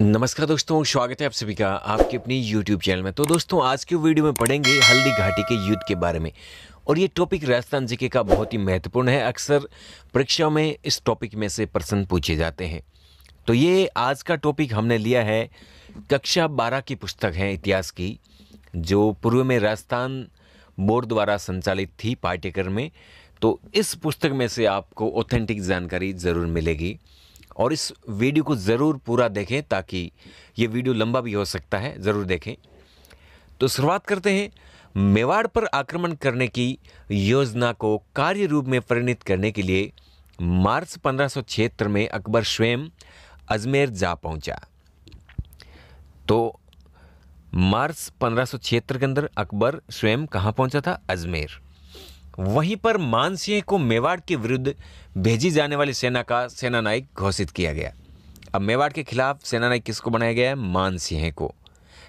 नमस्कार दोस्तों स्वागत है आप सभी का आपके अपने YouTube चैनल में तो दोस्तों आज के वीडियो में पढ़ेंगे हल्दी घाटी के युद्ध के बारे में और ये टॉपिक राजस्थान जी का बहुत ही महत्वपूर्ण है अक्सर परीक्षाओं में इस टॉपिक में से प्रश्न पूछे जाते हैं तो ये आज का टॉपिक हमने लिया है कक्षा बारह की पुस्तक है इतिहास की जो पूर्व में राजस्थान बोर्ड द्वारा संचालित थी पाठ्यक्रम में तो इस पुस्तक में से आपको ऑथेंटिक जानकारी ज़रूर मिलेगी और इस वीडियो को ज़रूर पूरा देखें ताकि ये वीडियो लंबा भी हो सकता है ज़रूर देखें तो शुरुआत करते हैं मेवाड़ पर आक्रमण करने की योजना को कार्य रूप में परिणित करने के लिए मार्च 1576 में अकबर स्वयं अजमेर जा पहुंचा तो मार्च 1576 के अंदर अकबर स्वयं कहाँ पहुंचा था अजमेर वहीं पर मानसिंह को मेवाड़ के विरुद्ध भेजी जाने वाली सेना का सेना नायक घोषित किया गया अब मेवाड़ के खिलाफ सेना नायक किसको बनाया गया है मानसिंह को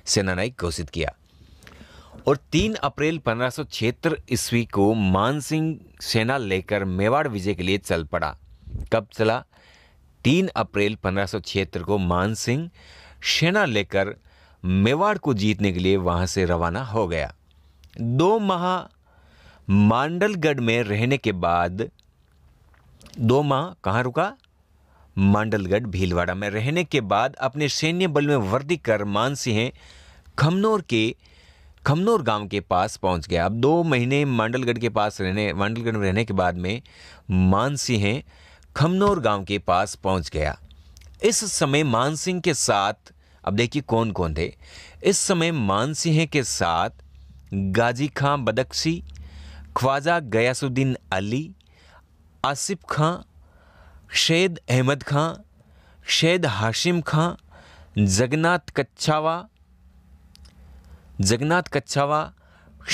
सेना नायक घोषित किया और 3 अप्रैल पंद्रह सौ ईस्वी को मानसिंह सेना लेकर मेवाड़ विजय के लिए चल पड़ा कब चला 3 अप्रैल पंद्रह छिहत्तर को मानसिंह सेना लेकर मेवाड़ को जीतने के लिए वहां से रवाना हो गया दो माह मांडलगढ़ में रहने के बाद दो माह कहाँ रुका मांडलगढ़ भीलवाड़ा में रहने के बाद अपने सैन्य बल में वर्दी कर मान सिंह खमनौर के खमनौर गांव के पास पहुंच गया अब दो महीने मांडलगढ़ के पास रहने मांडलगढ़ में रहने के बाद में मान सिंह खमनौर गांव के पास पहुंच गया इस समय मानसिंह के साथ अब देखिए कौन कौन थे इस समय मानसिंह के साथ गाजी खां बदक्सी ख्वाजा गयासुद्दीन अली आसिफ खां शेद अहमद खां शेद हाशिम खां जगन्नाथ कच्छावा जगन्नाथ कच्छावा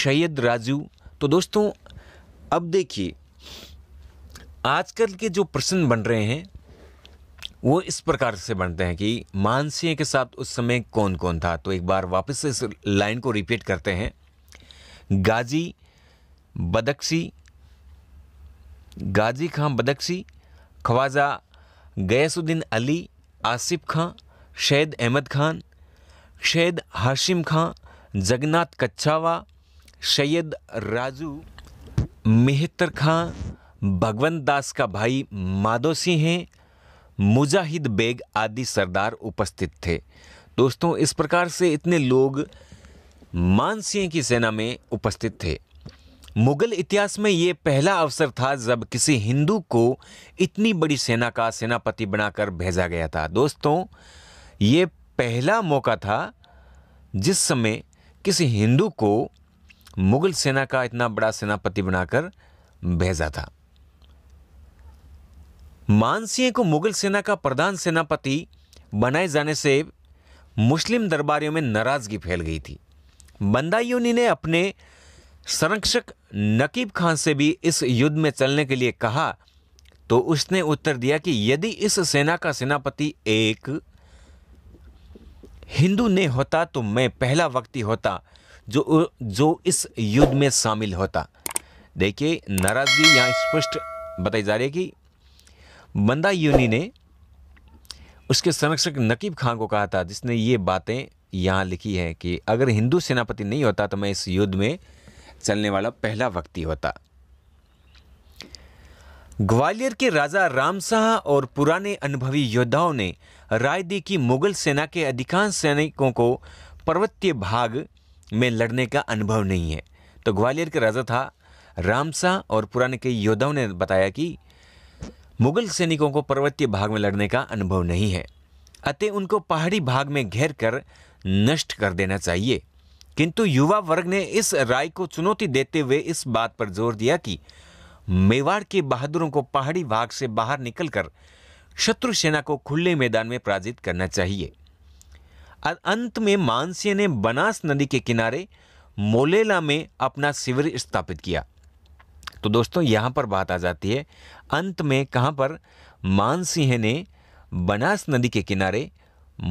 शैद राजू तो दोस्तों अब देखिए आजकल के जो प्रश्न बन रहे हैं वो इस प्रकार से बनते हैं कि मानसिंह के साथ उस समय कौन कौन था तो एक बार वापस से इस लाइन को रिपीट करते हैं गाजी बदक्सी गाजी खां बदक्सी ख्वाजा गैसुद्दीन अली आसिफ खां शैद अहमद खान शैद हाशिम खां जगन्नाथ कच्छावा सैयद राजू मेहतर खां भगवंत दास का भाई माधो सिंह हैं मुजाहिद बेग आदि सरदार उपस्थित थे दोस्तों इस प्रकार से इतने लोग मान सिंह की सेना में उपस्थित थे मुगल इतिहास में ये पहला अवसर था जब किसी हिंदू को इतनी बड़ी सेना का सेनापति बनाकर भेजा गया था दोस्तों ये पहला मौका था जिस समय किसी हिंदू को मुगल सेना का इतना बड़ा सेनापति बनाकर भेजा था मानसिंह को मुगल सेना का प्रधान सेनापति बनाए जाने से मुस्लिम दरबारियों में नाराज़गी फैल गई थी बंदायूनी ने अपने संरक्षक नकीब खान से भी इस युद्ध में चलने के लिए कहा तो उसने उत्तर दिया कि यदि इस सेना का सेनापति एक हिंदू ने होता तो मैं पहला व्यक्ति होता जो जो इस युद्ध में शामिल होता देखिए नाराजगी यहाँ स्पष्ट बताई जा रही है कि बंदा यूनी ने उसके संरक्षक नकीब खान को कहा था जिसने ये बातें यहाँ लिखी है कि अगर हिंदू सेनापति नहीं होता तो मैं इस युद्ध में चलने वाला पहला व्यक्ति होता ग्वालियर के राजा राम शाह और पुराने अनुभवी योद्धाओं ने राय दी कि मुगल सेना के अधिकांश सैनिकों को पर्वतीय भाग में लड़ने का अनुभव नहीं है तो ग्वालियर के राजा था राम शाह और पुराने के योद्धाओं ने बताया कि मुगल सैनिकों को पर्वतीय भाग में लड़ने का अनुभव नहीं है अतः उनको पहाड़ी भाग में घेर कर नष्ट कर देना चाहिए किंतु युवा वर्ग ने इस राय को चुनौती देते हुए इस बात पर जोर दिया कि मेवाड़ के बहादुरों को पहाड़ी भाग से बाहर निकलकर शत्रु सेना को खुले मैदान में पराजित करना चाहिए अंत में मानसिंह ने बनास नदी के किनारे मोलेला में अपना शिविर स्थापित किया तो दोस्तों यहां पर बात आ जाती है अंत में कहां पर मानसिंह ने बनास नदी के किनारे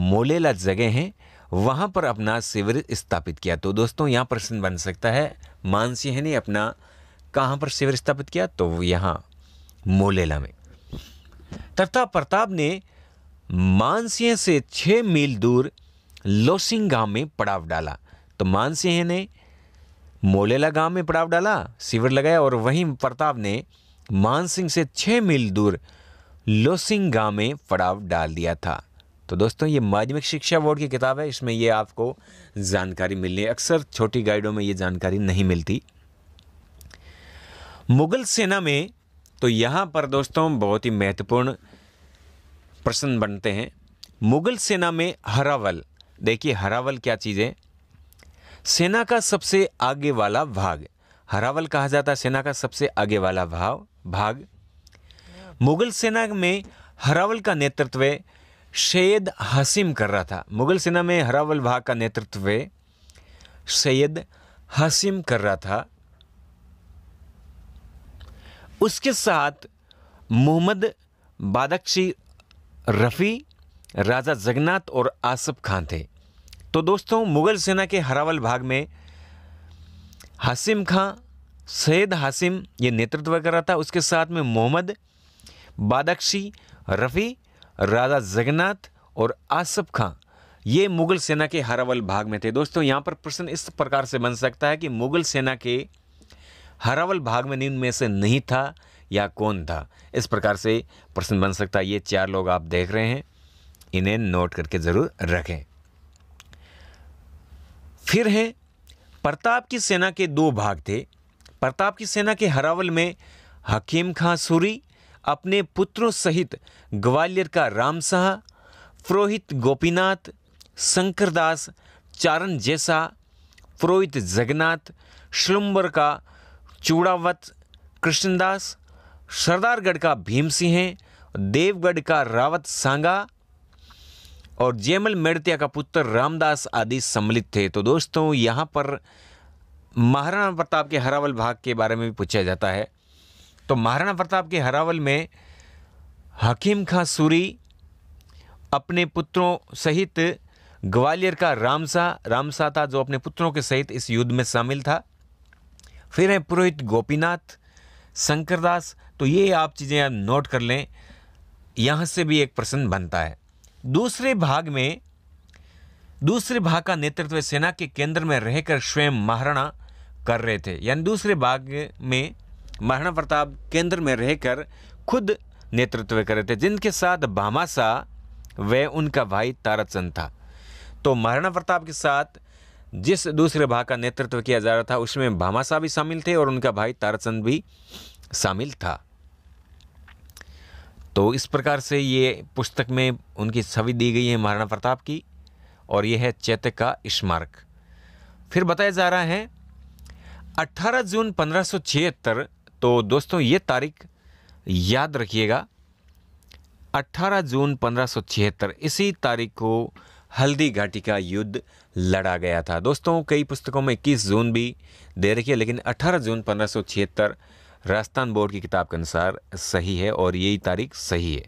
मोलेला जगह है वहाँ पर अपना सिविर स्थापित किया तो दोस्तों यहाँ प्रश्न बन सकता है मानसिंह ने अपना कहाँ पर शिविर स्थापित किया तो यहाँ मोलेला में तथा प्रताप ने मानसिंह से छः मील दूर गांव में पड़ाव डाला तो मानसिंह ने मोलेला गांव में पड़ाव डाला शिविर लगाया और वहीं प्रताप ने मानसिंह से छः मील दूर गांव में पड़ाव डाल दिया था तो दोस्तों ये माध्यमिक शिक्षा बोर्ड की किताब है इसमें ये आपको जानकारी मिलनी है अक्सर छोटी गाइडों में ये जानकारी नहीं मिलती मुगल सेना में तो यहाँ पर दोस्तों बहुत ही महत्वपूर्ण प्रश्न बनते हैं मुगल सेना में हरावल देखिए हरावल क्या चीज़ है सेना का सबसे आगे वाला भाग हरावल कहा जाता है सेना का सबसे आगे वाला भाव भाग मुगल सेना में हरावल का नेतृत्व सैयद हसीम कर रहा था मुगल सेना में हरावल भाग का नेतृत्व सैयद हसीम कर रहा था उसके साथ मोहम्मद बादक्षी रफ़ी राजा जगन्नाथ और आसफ खान थे तो दोस्तों मुगल सेना के हरावल भाग में हसीम खां सैयद हसीम ये नेतृत्व कर रहा था उसके साथ में मोहम्मद बादक्षी रफ़ी राजा जगन्नाथ और आसफ खां ये मुगल सेना के हरावल भाग में थे दोस्तों यहाँ पर प्रश्न इस प्रकार से बन सकता है कि मुगल सेना के हरावल भाग में इनमें से नहीं था या कौन था इस प्रकार से प्रश्न बन सकता है ये चार लोग आप देख रहे हैं इन्हें नोट करके ज़रूर रखें फिर हैं प्रताप की सेना के दो भाग थे प्रताप की सेना के हरावल में हकीम खां सूरी अपने पुत्रों सहित ग्वालियर का राम साह पुरोहित गोपीनाथ शंकरदास चारण जैसा पुरोहित जगन्नाथ श्लुम्बर का चूड़ावत कृष्णदास सरदारगढ़ का भीम सिंह देवगढ़ का रावत सांगा और जयमल मेड़तिया का पुत्र रामदास आदि सम्मिलित थे तो दोस्तों यहाँ पर महाराणा प्रताप के हरावल भाग के बारे में भी पूछा जाता है तो महाराणा प्रताप के हरावल में हकीम खां सूरी अपने पुत्रों सहित ग्वालियर का रामसा रामसा था जो अपने पुत्रों के सहित इस युद्ध में शामिल था फिर हैं पुरोहित गोपीनाथ शंकरदास तो ये आप चीज़ें आप नोट कर लें यहाँ से भी एक प्रश्न बनता है दूसरे भाग में दूसरे भाग का नेतृत्व सेना के केंद्र में रहकर स्वयं महाराणा कर रहे थे यानी दूसरे भाग में महाराणा प्रताप केंद्र में रहकर खुद नेतृत्व कर रहे थे जिनके साथ भामा वह व उनका भाई ताराचंद था तो महाराणा प्रताप के साथ जिस दूसरे भाग का नेतृत्व किया जा रहा था उसमें भामा भी शामिल थे और उनका भाई ताराचंद भी शामिल था तो इस प्रकार से ये पुस्तक में उनकी छवि दी गई है महाराणा प्रताप की और यह है चैत्य का स्मारक फिर बताया जा रहा है 18 जून पंद्रह तो दोस्तों ये तारीख याद रखिएगा 18 जून पंद्रह इसी तारीख को हल्दी घाटी का युद्ध लड़ा गया था दोस्तों कई पुस्तकों में 21 जून भी दे रखी है लेकिन 18 जून पंद्रह राजस्थान बोर्ड की किताब के अनुसार सही है और यही तारीख सही है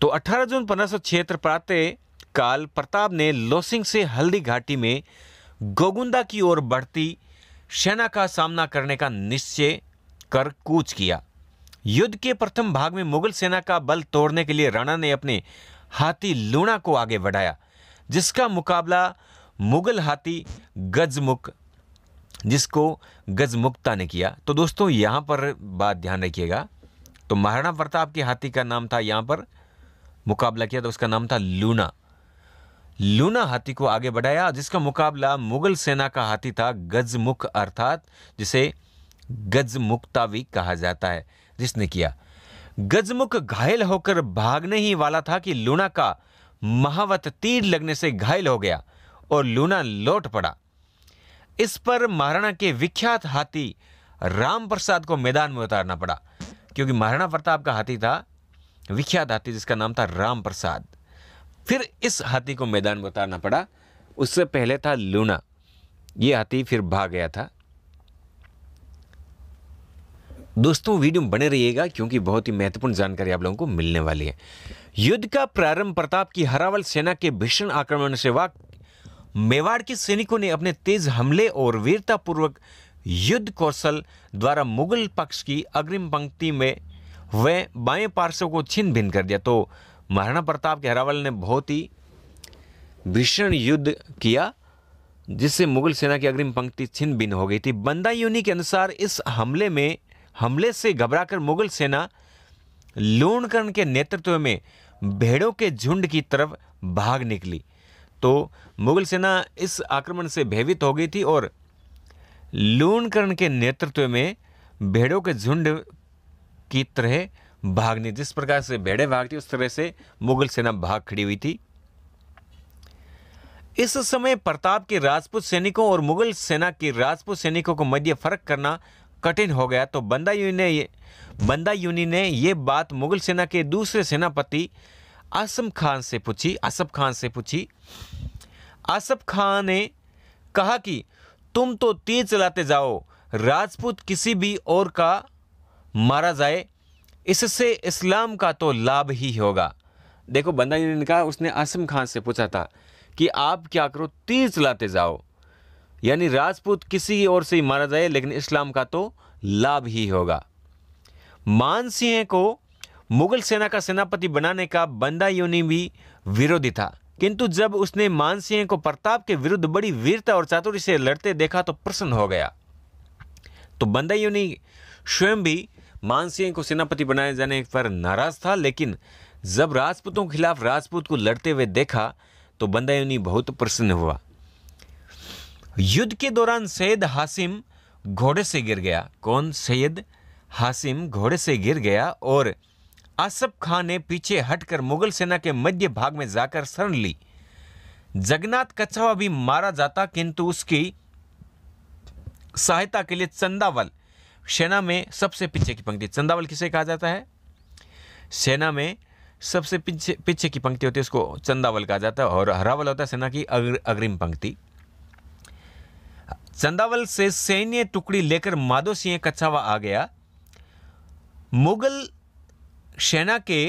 तो 18 जून पंद्रह प्रातः काल प्रताप ने लोसिंग से हल्दी घाटी में गोगुंदा की ओर बढ़ती सेना का सामना करने का निश्चय कर कूच किया युद्ध के प्रथम भाग में मुगल सेना का बल तोड़ने के लिए राणा ने अपने हाथी लूणा को आगे बढ़ाया जिसका मुकाबला मुगल हाथी गजमुख जिसको गजमुक्ता ने किया तो दोस्तों यहाँ पर बात ध्यान रखिएगा तो महाराणा प्रताप के हाथी का नाम था यहाँ पर मुकाबला किया तो उसका नाम था लूना लूना हाथी को आगे बढ़ाया जिसका मुकाबला मुगल सेना का हाथी था गजमुख अर्थात जिसे गजमुक्तावी कहा जाता है जिसने किया गजमुख घायल होकर भागने ही वाला था कि लूना का महावत तीर लगने से घायल हो गया और लूना लौट पड़ा इस पर महाराणा के विख्यात हाथी राम प्रसाद को मैदान में उतारना पड़ा क्योंकि महाराणा प्रताप का हाथी था विख्यात हाथी जिसका नाम था राम प्रसाद फिर इस हाथी को मैदान में उतारना पड़ा उससे पहले था लूना ये हाथी फिर भाग गया था दोस्तों वीडियो में बने रहिएगा क्योंकि बहुत ही महत्वपूर्ण जानकारी आप लोगों को मिलने वाली है युद्ध का प्रारंभ प्रताप की हरावल सेना के भीषण आक्रमण से वाक मेवाड़ के सैनिकों ने अपने तेज हमले और वीरतापूर्वक युद्ध कौशल द्वारा मुगल पक्ष की अग्रिम पंक्ति में वह बाएं पार्श्व को छिन्न भिन्न कर दिया तो महाराणा प्रताप के हरावल ने बहुत ही भीषण युद्ध किया जिससे मुगल सेना की अग्रिम पंक्ति छिन्न भिन्न हो गई थी बंदा यूनी के अनुसार इस हमले में हमले से घबराकर मुगल सेना लूणकर्ण के नेतृत्व में भेड़ों के झुंड की तरफ भाग निकली तो मुगल सेना इस आक्रमण से भयभीत हो गई थी और लूणकर्ण के नेतृत्व में भेड़ों के झुंड की तरह भागने जिस प्रकार से भेड़े भागती उस तरह से मुगल सेना भाग खड़ी हुई थी इस समय प्रताप के राजपूत सैनिकों और मुगल सेना के राजपूत सैनिकों को मध्य फर्क करना कठिन हो गया तो बंदा यूनी ने बंदा यूनी ने यह बात मुगल सेना के दूसरे सेनापति आसम खान से पूछी आसफ खान से पूछी आसफ खान ने कहा कि तुम तो तीर चलाते जाओ राजपूत किसी भी और का मारा जाए इससे इस्लाम का तो लाभ ही होगा देखो बंदा ने कहा उसने आसिम खान से पूछा था कि आप क्या करो तीर चलाते जाओ यानी राजपूत किसी और से ही मारा जाए लेकिन इस्लाम का तो लाभ ही होगा मान सिंह को मुगल सेना का सेनापति बनाने का बंदा योनी भी विरोधी था किंतु जब उसने मान सिंह को प्रताप के विरुद्ध बड़ी वीरता और चातुर्य से लड़ते देखा तो प्रसन्न हो गया तो बंदा योनी स्वयं भी मानसिंह को सेनापति बनाए जाने पर नाराज था लेकिन जब राजपूतों के खिलाफ राजपूत को लड़ते हुए देखा तो बंदायूनी बहुत प्रसन्न हुआ युद्ध के दौरान सैयद हासिम घोड़े से गिर गया कौन सैयद हासिम घोड़े से गिर गया और आसफ खान ने पीछे हटकर मुगल सेना के मध्य भाग में जाकर शरण ली जगन्नाथ कछवा भी मारा जाता किंतु उसकी सहायता के लिए चंदावल सेना में सबसे पीछे की पंक्ति चंदावल किसे कहा जाता है सेना में सबसे पीछे पीछे की पंक्ति होती है उसको चंदावल कहा जाता है और हरावल होता है सेना की अग्र, अग्रिम पंक्ति चंदावल से सैन्य टुकड़ी लेकर माधो सिंह कच्छावा आ गया मुगल सेना के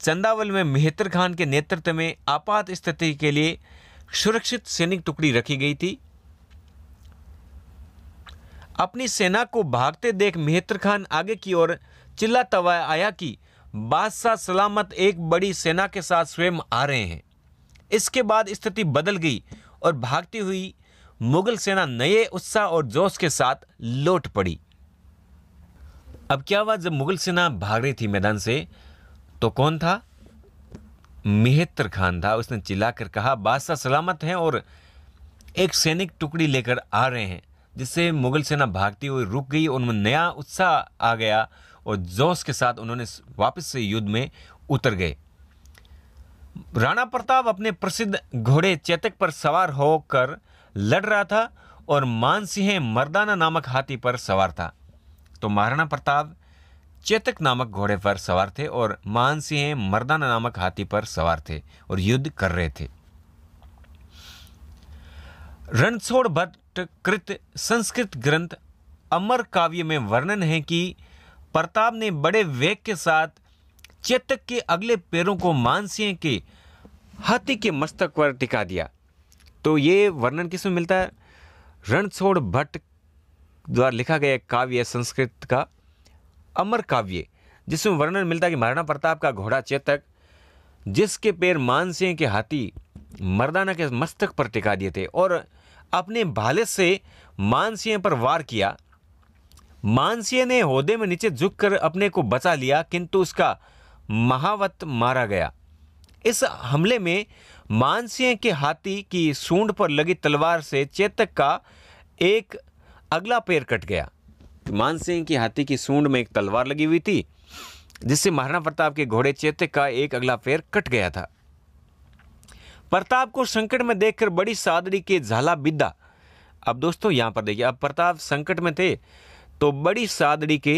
चंदावल में मेहतर खान के नेतृत्व में आपात स्थिति के लिए सुरक्षित सैनिक टुकड़ी रखी गई थी अपनी सेना को भागते देख मेहत्र खान आगे की ओर चिल्लाता हुआ आया कि बादशाह सलामत एक बड़ी सेना के साथ स्वयं आ रहे हैं इसके बाद स्थिति बदल गई और भागती हुई मुगल सेना नए उत्साह और जोश के साथ लौट पड़ी अब क्या हुआ जब मुगल सेना भाग रही थी मैदान से तो कौन था मेहत्र खान था उसने चिल्लाकर कहा बादशाह सलामत हैं और एक सैनिक टुकड़ी लेकर आ रहे हैं जिससे मुगल सेना भागती हुई रुक गई और उनमें नया उत्साह आ गया और जोश के साथ उन्होंने वापस से युद्ध में उतर गए राणा प्रताप अपने प्रसिद्ध घोड़े चेतक पर सवार होकर लड़ रहा था और मानसिंह मर्दाना नामक हाथी पर सवार था तो महाराणा प्रताप चेतक नामक घोड़े पर सवार थे और मानसिंह मर्दाना नामक हाथी पर सवार थे और युद्ध कर रहे थे रणछोड़ भट्ट कृत संस्कृत ग्रंथ अमर काव्य में वर्णन है कि प्रताप ने बड़े वेग के साथ चेतक के अगले पैरों को मानसिंह के हाथी के मस्तक पर टिका दिया तो ये वर्णन किस में मिलता है रणछोड़ भट्ट द्वारा लिखा गया काव्य संस्कृत का अमर काव्य जिसमें वर्णन मिलता है कि महाराणा प्रताप का घोड़ा चेतक जिसके पैर मानसिंह के हाथी मर्दाना के मस्तक पर टिका दिए थे और अपने भाले से मानसिंह पर वार किया मानसिंह ने होदे में नीचे झुक कर अपने को बचा लिया किंतु उसका महावत मारा गया इस हमले में मानसिंह के हाथी की सूंड पर लगी तलवार से चेतक का एक अगला पैर कट गया मानसिंह की हाथी की सूंड में एक तलवार लगी हुई थी जिससे महाराणा प्रताप के घोड़े चेतक का एक अगला पैर कट गया था प्रताप को संकट में देखकर बड़ी सादड़ी के झाला बिद्दा अब दोस्तों यहाँ पर देखिए अब प्रताप संकट में थे तो बड़ी सादड़ी के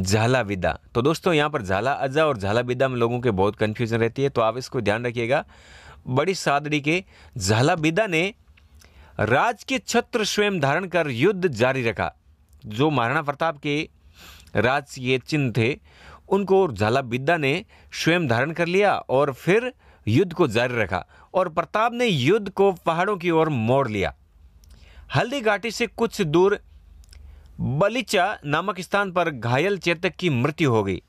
झाला विदा तो दोस्तों यहाँ पर झाला अजा और झाला विदा में लोगों के बहुत कन्फ्यूजन रहती है तो आप इसको ध्यान रखिएगा बड़ी सादड़ी के झाला विदा ने राज के छत्र स्वयं धारण कर युद्ध जारी रखा जो महाराणा प्रताप के राज ये चिन्ह थे उनको झाला विद्या ने स्वयं धारण कर लिया और फिर युद्ध को जारी रखा और प्रताप ने युद्ध को पहाड़ों की ओर मोड़ लिया हल्दी घाटी से कुछ दूर बलिचा नामक स्थान पर घायल चेतक की मृत्यु हो गई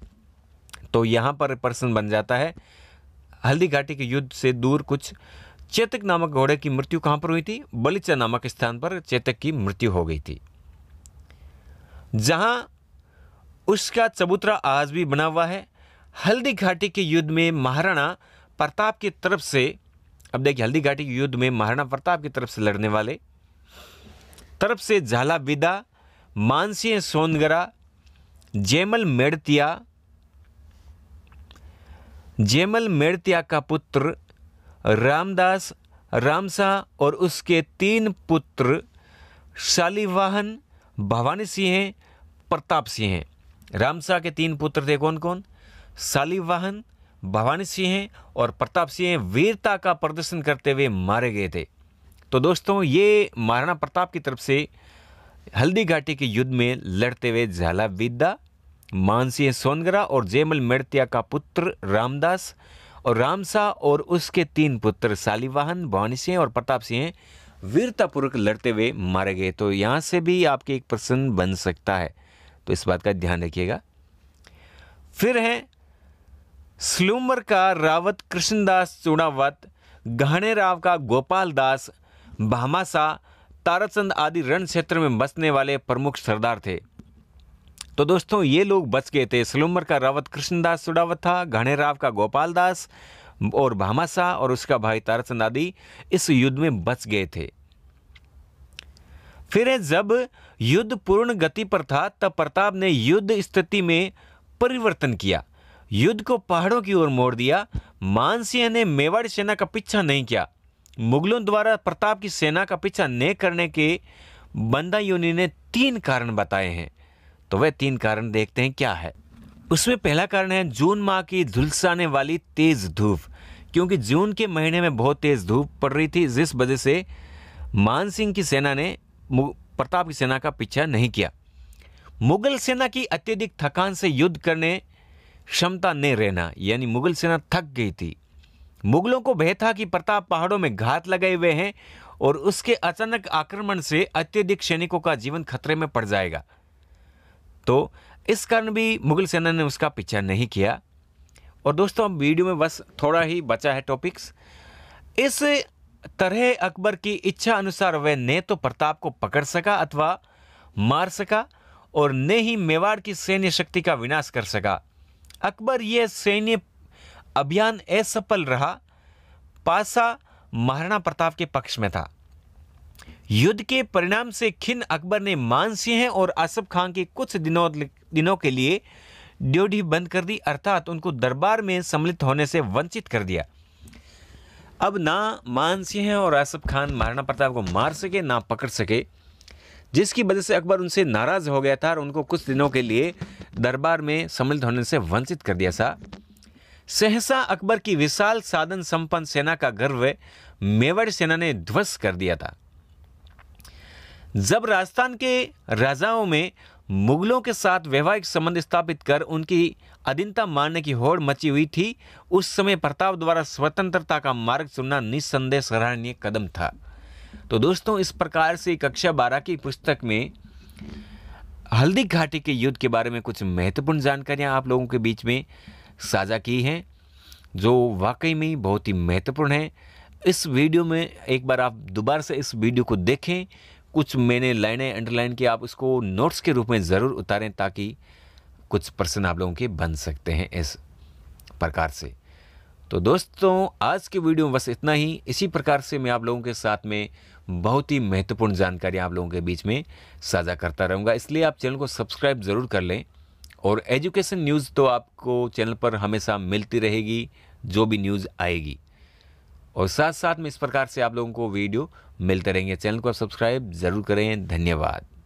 तो यहाँ पर प्रश्न बन जाता है हल्दी घाटी के युद्ध से दूर कुछ चेतक नामक घोड़े की मृत्यु कहाँ पर हुई थी बलिचा नामक स्थान पर चेतक की मृत्यु हो गई थी जहाँ उसका चबूतरा आज भी बना हुआ है हल्दी घाटी के युद्ध में महाराणा प्रताप की तरफ से अब देखिए हल्दी घाटी युद्ध में महाराणा प्रताप की तरफ से लड़ने वाले तरफ से झाला विदा मानसिंह सोनगरा जयमल मेड़तिया जयमल मेड़तिया का पुत्र रामदास रामसा और उसके तीन पुत्र शालिवाहन भवानी सिंह प्रताप सिंह रामसा के तीन पुत्र थे कौन कौन शालिवाहन भवानी सिंह और प्रताप सिंह वीरता का प्रदर्शन करते हुए मारे गए थे तो दोस्तों ये महाराणा प्रताप की तरफ से हल्दी घाटी के युद्ध में लड़ते हुए झाला विद्या मानसिंह सोनगरा और जयमल मेड़तिया का पुत्र रामदास और रामसा और उसके तीन पुत्र सालिवाहन भवानी सिंह और प्रताप सिंह वीरतापूर्वक लड़ते हुए मारे गए तो यहाँ से भी आपके एक प्रश्न बन सकता है तो इस बात का ध्यान रखिएगा फिर है स्लूमर का रावत कृष्णदास चूड़ावत गहने राव का गोपाल दास भामासा ताराचंद आदि रण क्षेत्र में बसने वाले प्रमुख सरदार थे तो दोस्तों ये लोग बच गए थे स्लूमर का रावत कृष्णदास चुड़ावत था घने राव का गोपाल दास और भामाशाह और उसका भाई ताराचंद आदि इस युद्ध में बच गए थे फिर जब युद्ध पूर्ण गति पर था तब प्रताप ने युद्ध स्थिति में परिवर्तन किया युद्ध को पहाड़ों की ओर मोड़ दिया मानसिंह ने मेवाड़ी सेना का पीछा नहीं किया मुगलों द्वारा प्रताप की सेना का पीछा न करने के बंदा योनि ने तीन कारण बताए हैं तो वह तीन कारण देखते हैं क्या है उसमें पहला कारण है जून माह की धुलसाने वाली तेज धूप क्योंकि जून के महीने में बहुत तेज धूप पड़ रही थी जिस वजह से मान सिंह की सेना ने प्रताप की सेना का पीछा नहीं किया मुगल सेना की अत्यधिक थकान से युद्ध करने क्षमता ने रहना यानी मुगल सेना थक गई थी मुगलों को भय था कि प्रताप पहाड़ों में घात लगाए हुए हैं और उसके अचानक आक्रमण से अत्यधिक सैनिकों का जीवन खतरे में पड़ जाएगा तो इस कारण भी मुगल सेना ने उसका पीछा नहीं किया और दोस्तों अब वीडियो में बस थोड़ा ही बचा है टॉपिक्स इस तरह अकबर की इच्छा अनुसार वह न तो प्रताप को पकड़ सका अथवा मार सका और न ही मेवाड़ की सैन्य शक्ति का विनाश कर सका अकबर यह सैन्य अभियान असफल रहा पासा महाराणा प्रताप के पक्ष में था युद्ध के परिणाम से खिन अकबर ने मानसिंह और आसफ खान के कुछ दिनों दिनों के लिए ड्योढ़ी बंद कर दी अर्थात उनको दरबार में सम्मिलित होने से वंचित कर दिया अब ना मानसिंह और आसफ खान महाराणा प्रताप को मार सके ना पकड़ सके जिसकी वजह से अकबर उनसे नाराज हो गया था और उनको कुछ दिनों के लिए दरबार में सम्मिलित होने से वंचित कर दिया था सहसा अकबर की विशाल साधन संपन्न सेना का गर्व मेवाड़ सेना ने ध्वस्त कर दिया था जब राजस्थान के राजाओं में मुगलों के साथ वैवाहिक संबंध स्थापित कर उनकी अधीनता मानने की होड़ मची हुई थी उस समय प्रताप द्वारा स्वतंत्रता का मार्ग चुनना निस्संदेह सराहनीय कदम था तो दोस्तों इस प्रकार से कक्षा बारह की पुस्तक में हल्दी घाटी के युद्ध के बारे में कुछ महत्वपूर्ण जानकारियाँ आप लोगों के बीच में साझा की हैं जो वाकई में बहुत ही महत्वपूर्ण है इस वीडियो में एक बार आप दोबारा से इस वीडियो को देखें कुछ मैंने लाइनें अंडरलाइन की आप इसको नोट्स के रूप में ज़रूर उतारें ताकि कुछ प्रश्न आप लोगों के बन सकते हैं इस प्रकार से तो दोस्तों आज की वीडियो में बस इतना ही इसी प्रकार से मैं आप लोगों के साथ में बहुत ही महत्वपूर्ण जानकारी आप लोगों के बीच में साझा करता रहूँगा इसलिए आप चैनल को सब्सक्राइब ज़रूर कर लें और एजुकेशन न्यूज़ तो आपको चैनल पर हमेशा मिलती रहेगी जो भी न्यूज़ आएगी और साथ साथ में इस प्रकार से आप लोगों को वीडियो मिलते रहेंगे चैनल को सब्सक्राइब ज़रूर करें धन्यवाद